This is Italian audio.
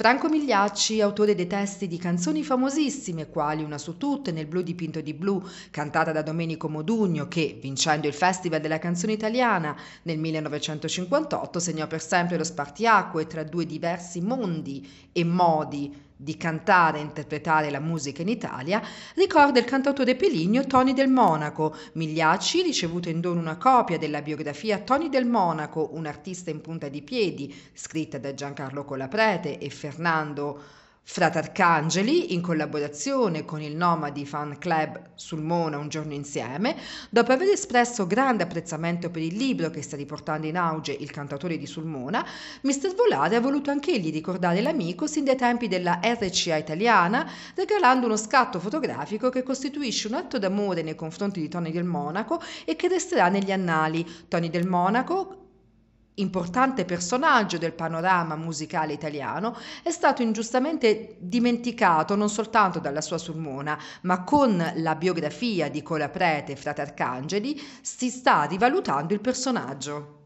Franco Migliacci, autore dei testi di canzoni famosissime, quali una su tutte nel blu dipinto di blu, cantata da Domenico Modugno, che, vincendo il Festival della canzone italiana nel 1958, segnò per sempre lo spartiacque tra due diversi mondi e modi di cantare e interpretare la musica in Italia, ricorda il cantautore peligno Tony del Monaco. Migliacci ricevuto in dono una copia della biografia Tony del Monaco, un artista in punta di piedi, scritta da Giancarlo Colaprete e Fernando Frate Arcangeli, in collaborazione con il Nomadi Fan Club sul Mona Un giorno insieme, dopo aver espresso grande apprezzamento per il libro che sta riportando in auge il cantatore di Sulmona, Mr. Volare ha voluto anche egli ricordare l'amico sin dai tempi della RCA italiana, regalando uno scatto fotografico che costituisce un atto d'amore nei confronti di Tony del Monaco e che resterà negli annali. Tony del Monaco, importante personaggio del panorama musicale italiano, è stato ingiustamente dimenticato non soltanto dalla sua Sulmona, ma con la biografia di Cola Prete e Frate Arcangeli si sta rivalutando il personaggio.